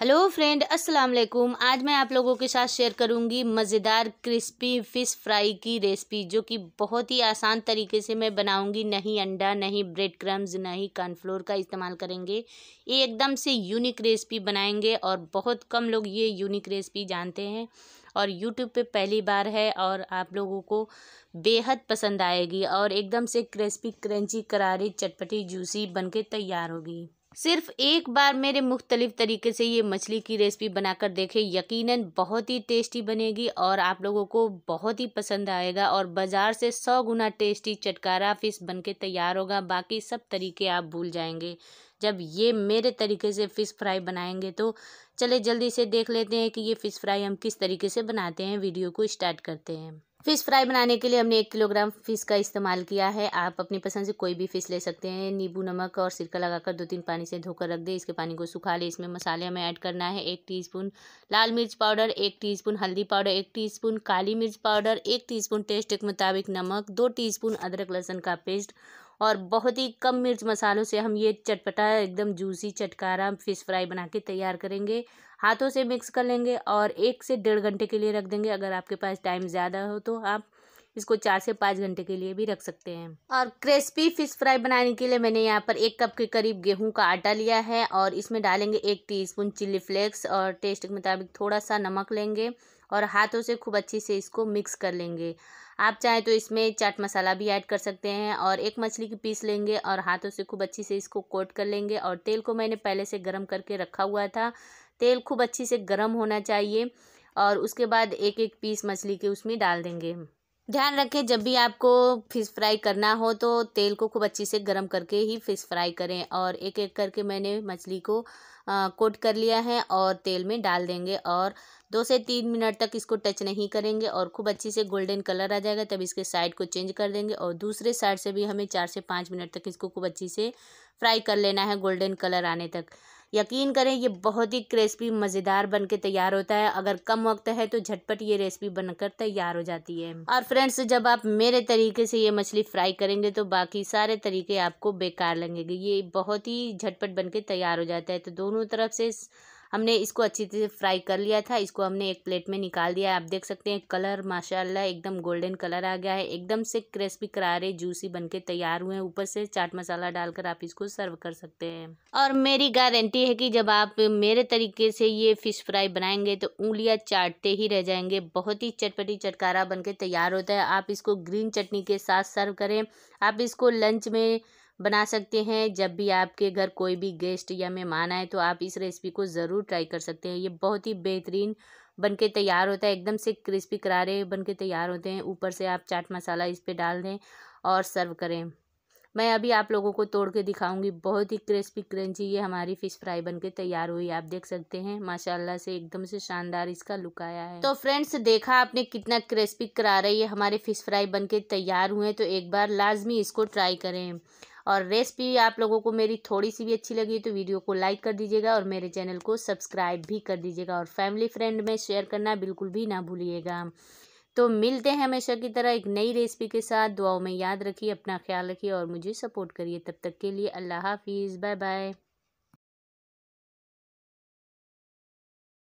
hello friend अस्सलाम वालेकुम आज मैं आप लोगों के साथ शेयर करूंगी मज़ेदार क्रिस्पी फ़िश फ्राई की रेसिपी जो कि बहुत ही आसान तरीके से मैं बनाऊंगी नहीं अंडा नहीं ब्रेड क्रम्स नहीं कॉर्नफ्लोर का इस्तेमाल करेंगे ये एकदम से यूनिक रेसिपी बनाएंगे और बहुत कम लोग ये यूनिक रेसिपी जानते हैं और यूट्यूब पर पहली बार है और आप लोगों को बेहद पसंद आएगी और एकदम से क्रिस्पी क्रंची करारी चटपटी जूसी बन तैयार होगी सिर्फ एक बार मेरे मुख्तलिफ तरीके से ये मछली की रेसिपी बनाकर देखें यकीनन बहुत ही टेस्टी बनेगी और आप लोगों को बहुत ही पसंद आएगा और बाज़ार से सौ गुना टेस्टी चटकारा फ़िश बन के तैयार होगा बाकी सब तरीके आप भूल जाएंगे जब ये मेरे तरीके से फ़िश फ्राई बनाएंगे तो चले जल्दी से देख लेते हैं कि ये फ़िश फ्राई हम किस तरीके से बनाते हैं वीडियो को स्टार्ट करते हैं फ़िश फ्राई बनाने के लिए हमने एक किलोग्राम फ़िश का इस्तेमाल किया है आप अपनी पसंद से कोई भी फ़िश ले सकते हैं नींबू नमक और सिरका लगाकर दो तीन पानी से धोकर रख दें इसके पानी को सुखा लें इसमें मसाले हमें ऐड करना है एक टीस्पून लाल मिर्च पाउडर एक टीस्पून हल्दी पाउडर एक टीस्पून काली मिर्च पाउडर एक टी टेस्ट के मुताबिक नमक दो टी अदरक लहसुन का पेस्ट और बहुत ही कम मिर्च मसालों से हम ये चटपटा एकदम जूसी चटकारा फ़िश फ्राई बना के तैयार करेंगे हाथों से मिक्स कर लेंगे और एक से डेढ़ घंटे के लिए रख देंगे अगर आपके पास टाइम ज़्यादा हो तो आप इसको चार से पाँच घंटे के लिए भी रख सकते हैं और क्रिस्पी फिश फ्राई बनाने के लिए मैंने यहाँ पर एक कप के करीब गेहूं का आटा लिया है और इसमें डालेंगे एक टीस्पून चिल्ली फ्लेक्स और टेस्ट के मुताबिक थोड़ा सा नमक लेंगे और हाथों से खूब अच्छे से इसको मिक्स कर लेंगे आप चाहें तो इसमें चाट मसाला भी ऐड कर सकते हैं और एक मछली की पीस लेंगे और हाथों से खूब अच्छे से इसको कोट कर लेंगे और तेल को मैंने पहले से गर्म करके रखा हुआ था तेल खूब अच्छी से गर्म होना चाहिए और उसके बाद एक एक पीस मछली के उसमें डाल देंगे ध्यान रखें जब भी आपको फ़िश फ्राई करना हो तो तेल को खूब अच्छे से गर्म करके ही फ़िश फ्राई करें और एक एक करके मैंने मछली को आ, कोट कर लिया है और तेल में डाल देंगे और दो से तीन मिनट तक इसको टच नहीं करेंगे और खूब अच्छे से गोल्डन कलर आ जाएगा तब इसके साइड को चेंज कर देंगे और दूसरे साइड से भी हमें चार से पाँच मिनट तक इसको खूब अच्छे से फ्राई कर लेना है गोल्डन कलर आने तक यकीन करें ये बहुत ही क्रिस्पी मज़ेदार बन के तैयार होता है अगर कम वक्त है तो झटपट ये रेसिपी बनकर तैयार हो जाती है और फ्रेंड्स जब आप मेरे तरीके से ये मछली फ्राई करेंगे तो बाकी सारे तरीके आपको बेकार लगेंगे ये बहुत ही झटपट बन के तैयार हो जाता है तो दोनों तरफ से हमने इसको अच्छी तरह से फ्राई कर लिया था इसको हमने एक प्लेट में निकाल दिया आप देख सकते हैं कलर माशाल्लाह एकदम गोल्डन कलर आ गया है एकदम से क्रिस्पी करारे जूसी बनके तैयार हुए हैं ऊपर से चाट मसाला डालकर आप इसको सर्व कर सकते हैं और मेरी गारंटी है कि जब आप मेरे तरीके से ये फ़िश फ्राई बनाएंगे तो उंगलियाँ चाटते ही रह जाएंगे बहुत ही चटपटी चटकारा के तैयार होता है आप इसको ग्रीन चटनी के साथ सर्व करें आप इसको लंच में बना सकते हैं जब भी आपके घर कोई भी गेस्ट या मेहमान आए तो आप इस रेसिपी को ज़रूर ट्राई कर सकते हैं ये बहुत ही बेहतरीन बन के तैयार होता है एकदम से क्रिस्पी करारे बन के तैयार होते हैं ऊपर से आप चाट मसाला इस पर डाल दें और सर्व करें मैं अभी आप लोगों को तोड़ के दिखाऊंगी बहुत ही क्रिस्पी क्रंची ये हमारी फ़िश फ्राई बन के तैयार हुई आप देख सकते हैं माशाल्लाह से एकदम से शानदार इसका लुक आया है तो फ्रेंड्स देखा आपने कितना क्रिस्पी करा रही है हमारे फ़िश फ्राई बन के तैयार हुए तो एक बार लाजमी इसको ट्राई करें और रेसिपी आप लोगों को मेरी थोड़ी सी भी अच्छी लगी तो वीडियो को लाइक कर दीजिएगा और मेरे चैनल को सब्सक्राइब भी कर दीजिएगा और फैमिली फ्रेंड में शेयर करना बिल्कुल भी ना भूलिएगा तो मिलते हैं हमेशा की तरह एक नई रेसिपी के साथ दुआओं में याद रखिए अपना ख्याल रखिए और मुझे सपोर्ट करिए तब तक के लिए अल्लाह हाफिज़ बाय बाय